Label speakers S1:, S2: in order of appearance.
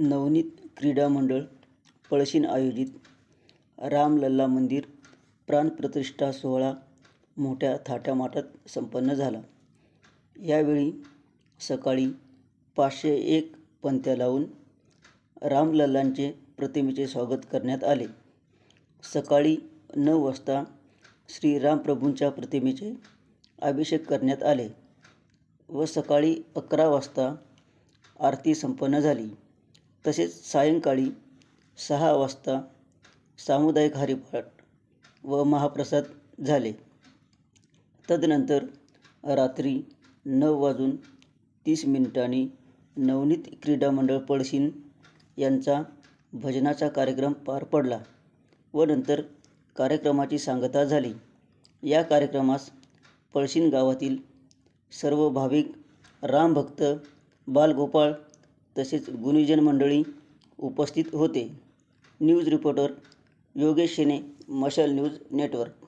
S1: नवनीत क्रीडा मंडळ पळशीन आयोजित रामलल्ला मंदिर प्राणप्रतिष्ठा सोहळा मोठ्या थाटामाटात संपन्न झाला यावेळी सकाळी पाचशे एक पंत्या लावून रामलल्लांचे प्रतिमेचे स्वागत करण्यात आले सकाळी नऊ वाजता श्रीरामप्रभूंच्या प्रतिमेचे अभिषेक करण्यात आले व सकाळी अकरा वाजता आरती संपन्न झाली तसेच सायंकाळी सहा वाजता सामुदायिक हरिपाठ व महाप्रसाद झाले तदनंतर रात्री नऊ वाजून तीस मिनिटांनी नवनीत क्रीडा मंडळ पळशीन यांचा भजनाचा कार्यक्रम पार पडला व नंतर कार्यक्रमाची सांगता झाली या कार्यक्रमास पळशीन गावातील सर्व भाविक रामभक्त बालगोपाळ तसेच गुणीजन मंडळी उपस्थित होते न्यूज रिपोर्टर योगेश शेने मशाल न्यूज नेटवर्क